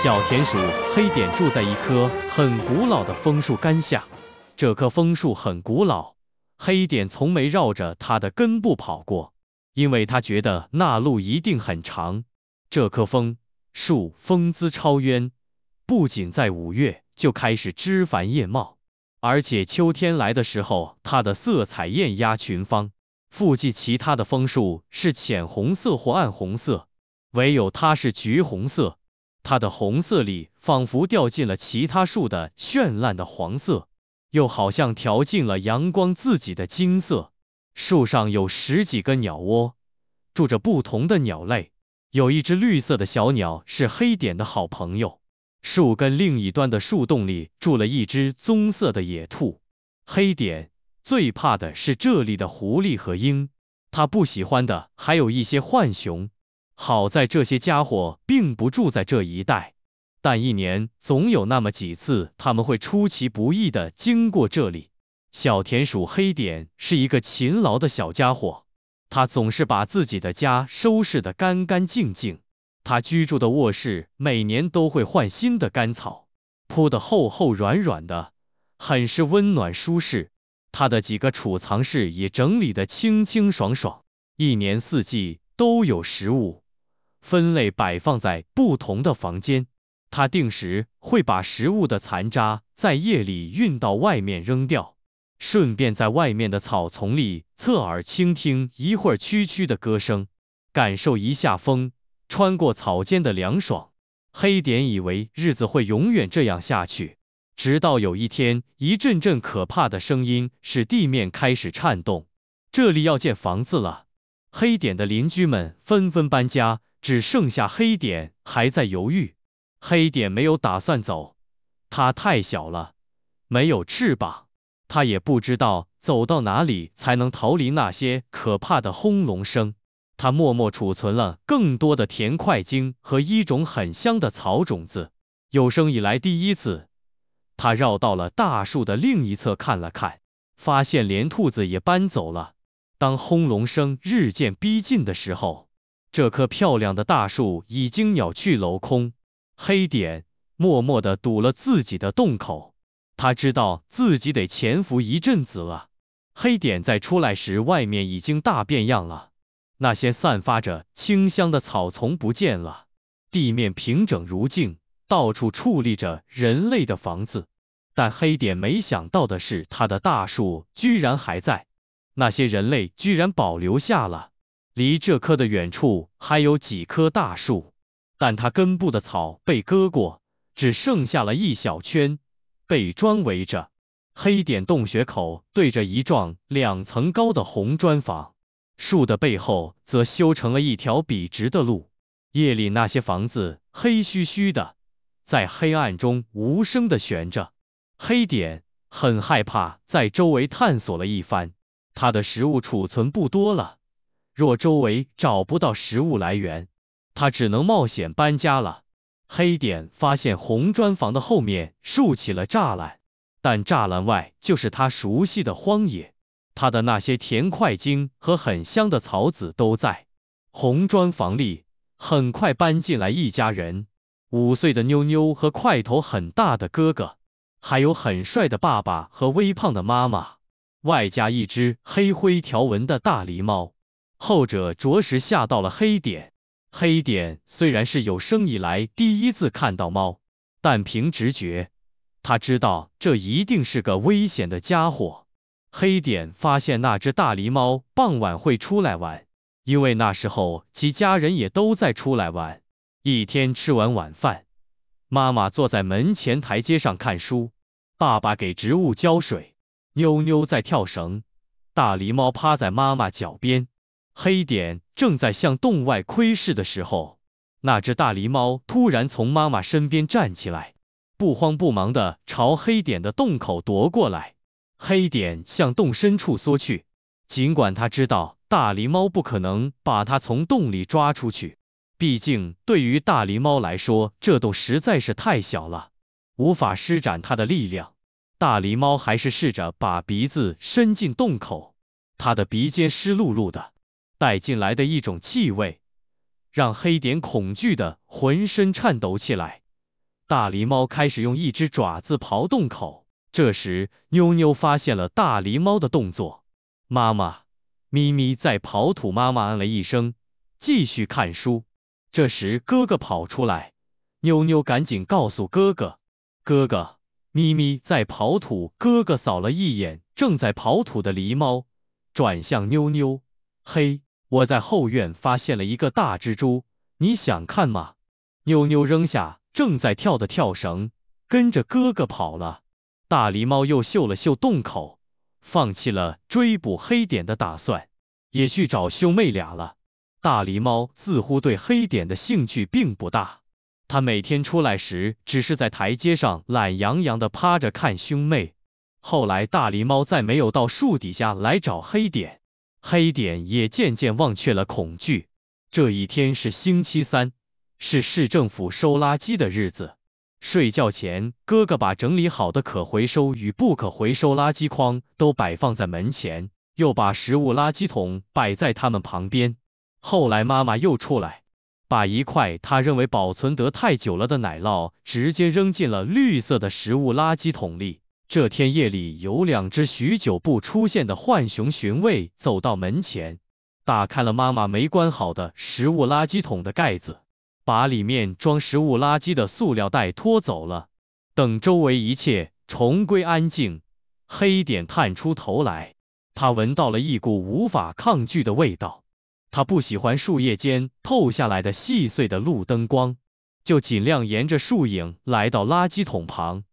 小田鼠黑点住在一棵很古老的枫树干下，这棵枫树很古老，黑点从没绕着它的根部跑过，因为他觉得那路一定很长。这棵枫树风姿超渊，不仅在五月就开始枝繁叶茂，而且秋天来的时候，它的色彩艳压群芳。附近其他的枫树是浅红色或暗红色，唯有它是橘红色。它的红色里仿佛掉进了其他树的绚烂的黄色，又好像调进了阳光自己的金色。树上有十几个鸟窝，住着不同的鸟类。有一只绿色的小鸟是黑点的好朋友。树根另一端的树洞里住了一只棕色的野兔。黑点最怕的是这里的狐狸和鹰，它不喜欢的还有一些浣熊。好在这些家伙并不住在这一带，但一年总有那么几次，他们会出其不意地经过这里。小田鼠黑点是一个勤劳的小家伙，他总是把自己的家收拾得干干净净。他居住的卧室每年都会换新的干草，铺得厚厚软软的，很是温暖舒适。他的几个储藏室也整理得清清爽爽，一年四季都有食物。分类摆放在不同的房间，他定时会把食物的残渣在夜里运到外面扔掉，顺便在外面的草丛里侧耳倾听一会儿蛐蛐的歌声，感受一下风穿过草间的凉爽。黑点以为日子会永远这样下去，直到有一天一阵阵可怕的声音使地面开始颤动，这里要建房子了，黑点的邻居们纷纷搬家。只剩下黑点还在犹豫，黑点没有打算走，它太小了，没有翅膀，它也不知道走到哪里才能逃离那些可怕的轰隆声。它默默储存了更多的甜块茎和一种很香的草种子。有生以来第一次，它绕到了大树的另一侧看了看，发现连兔子也搬走了。当轰隆声日渐逼近的时候，这棵漂亮的大树已经鸟去楼空，黑点默默地堵了自己的洞口。他知道自己得潜伏一阵子了。黑点在出来时，外面已经大变样了。那些散发着清香的草丛不见了，地面平整如镜，到处矗立着人类的房子。但黑点没想到的是，他的大树居然还在，那些人类居然保留下了。离这棵的远处还有几棵大树，但它根部的草被割过，只剩下了一小圈，被砖围着。黑点洞穴口对着一幢两层高的红砖房，树的背后则修成了一条笔直的路。夜里那些房子黑嘘嘘的，在黑暗中无声的悬着。黑点很害怕，在周围探索了一番，它的食物储存不多了。若周围找不到食物来源，他只能冒险搬家了。黑点发现红砖房的后面竖起了栅栏，但栅栏外就是他熟悉的荒野，他的那些甜块精和很香的草籽都在红砖房里。很快搬进来一家人：五岁的妞妞和块头很大的哥哥，还有很帅的爸爸和微胖的妈妈，外加一只黑灰条纹的大狸猫。后者着实吓到了黑点。黑点虽然是有生以来第一次看到猫，但凭直觉，他知道这一定是个危险的家伙。黑点发现那只大狸猫傍晚会出来玩，因为那时候其家人也都在出来玩。一天吃完晚饭，妈妈坐在门前台阶上看书，爸爸给植物浇水，妞妞在跳绳，大狸猫趴在妈妈脚边。黑点正在向洞外窥视的时候，那只大狸猫突然从妈妈身边站起来，不慌不忙地朝黑点的洞口夺过来。黑点向洞深处缩去，尽管他知道大狸猫不可能把它从洞里抓出去，毕竟对于大狸猫来说，这洞实在是太小了，无法施展它的力量。大狸猫还是试着把鼻子伸进洞口，它的鼻尖湿漉漉的。带进来的一种气味，让黑点恐惧的浑身颤抖起来。大狸猫开始用一只爪子刨洞口。这时，妞妞发现了大狸猫的动作。妈妈，咪咪在刨土。妈妈嗯了一声，继续看书。这时，哥哥跑出来，妞妞赶紧告诉哥哥：“哥哥，咪咪在刨土。”哥哥扫了一眼正在刨土的狸猫，转向妞妞：“嘿。”我在后院发现了一个大蜘蛛，你想看吗？妞妞扔下正在跳的跳绳，跟着哥哥跑了。大狸猫又嗅了嗅洞口，放弃了追捕黑点的打算，也去找兄妹俩了。大狸猫似乎对黑点的兴趣并不大，它每天出来时只是在台阶上懒洋洋的趴着看兄妹。后来大狸猫再没有到树底下来找黑点。黑点也渐渐忘却了恐惧。这一天是星期三，是市政府收垃圾的日子。睡觉前，哥哥把整理好的可回收与不可回收垃圾筐都摆放在门前，又把食物垃圾桶摆在他们旁边。后来，妈妈又出来，把一块他认为保存得太久了的奶酪直接扔进了绿色的食物垃圾桶里。这天夜里，有两只许久不出现的浣熊寻味走到门前，打开了妈妈没关好的食物垃圾桶的盖子，把里面装食物垃圾的塑料袋拖走了。等周围一切重归安静，黑点探出头来，它闻到了一股无法抗拒的味道。它不喜欢树叶间透下来的细碎的路灯光，就尽量沿着树影来到垃圾桶旁。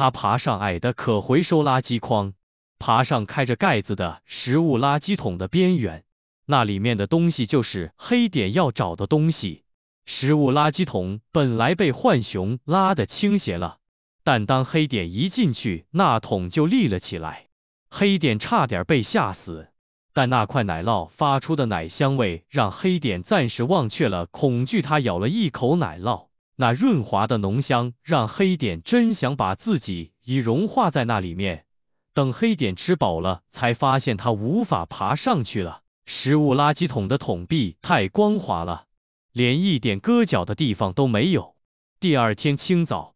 他爬上矮的可回收垃圾筐，爬上开着盖子的食物垃圾桶的边缘，那里面的东西就是黑点要找的东西。食物垃圾桶本来被浣熊拉得倾斜了，但当黑点一进去，那桶就立了起来。黑点差点被吓死，但那块奶酪发出的奶香味让黑点暂时忘却了恐惧。他咬了一口奶酪。那润滑的浓香让黑点真想把自己已融化在那里面。等黑点吃饱了，才发现它无法爬上去了。食物垃圾桶的桶壁太光滑了，连一点割脚的地方都没有。第二天清早，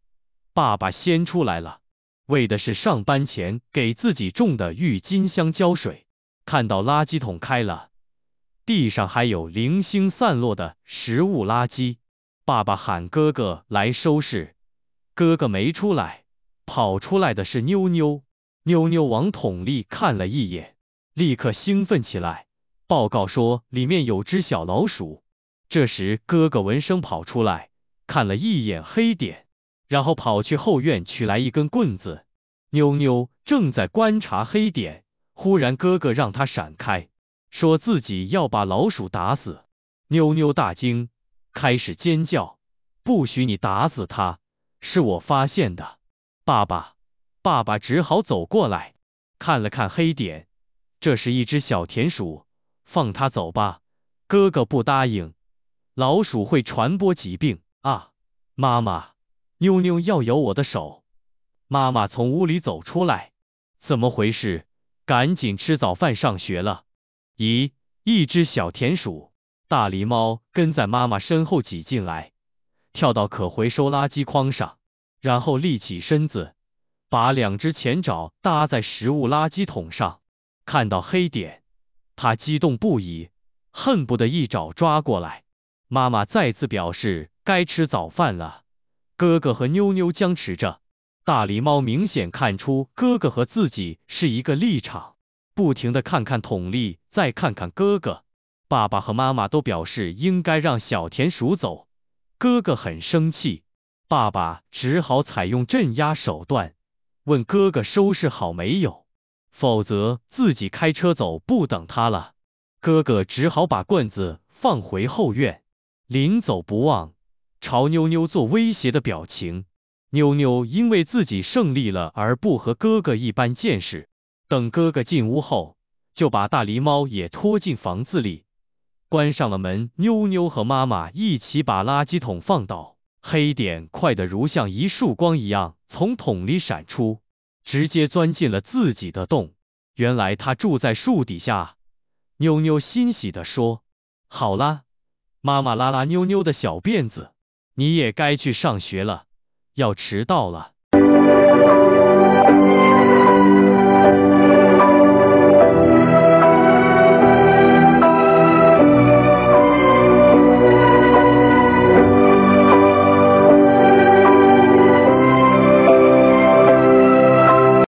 爸爸先出来了，为的是上班前给自己种的郁金香浇水。看到垃圾桶开了，地上还有零星散落的食物垃圾。爸爸喊哥哥来收拾，哥哥没出来，跑出来的是妞妞。妞妞往桶里看了一眼，立刻兴奋起来，报告说里面有只小老鼠。这时哥哥闻声跑出来，看了一眼黑点，然后跑去后院取来一根棍子。妞妞正在观察黑点，忽然哥哥让她闪开，说自己要把老鼠打死。妞妞大惊。开始尖叫，不许你打死他！是我发现的，爸爸，爸爸只好走过来看了看黑点，这是一只小田鼠，放它走吧。哥哥不答应，老鼠会传播疾病啊！妈妈，妞妞要咬我的手。妈妈从屋里走出来，怎么回事？赶紧吃早饭上学了。咦，一只小田鼠。大狸猫跟在妈妈身后挤进来，跳到可回收垃圾筐上，然后立起身子，把两只前爪搭在食物垃圾桶上。看到黑点，它激动不已，恨不得一爪抓过来。妈妈再次表示该吃早饭了。哥哥和妞妞僵持着，大狸猫明显看出哥哥和自己是一个立场，不停地看看桶里，再看看哥哥。爸爸和妈妈都表示应该让小田鼠走，哥哥很生气，爸爸只好采用镇压手段，问哥哥收拾好没有，否则自己开车走不等他了。哥哥只好把罐子放回后院，临走不忘朝妞妞做威胁的表情。妞妞因为自己胜利了而不和哥哥一般见识，等哥哥进屋后就把大狸猫也拖进房子里。关上了门，妞妞和妈妈一起把垃圾桶放倒。黑点快得如像一束光一样从桶里闪出，直接钻进了自己的洞。原来他住在树底下。妞妞欣喜的说：“好啦，妈妈拉拉妞妞的小辫子，你也该去上学了，要迟到了。”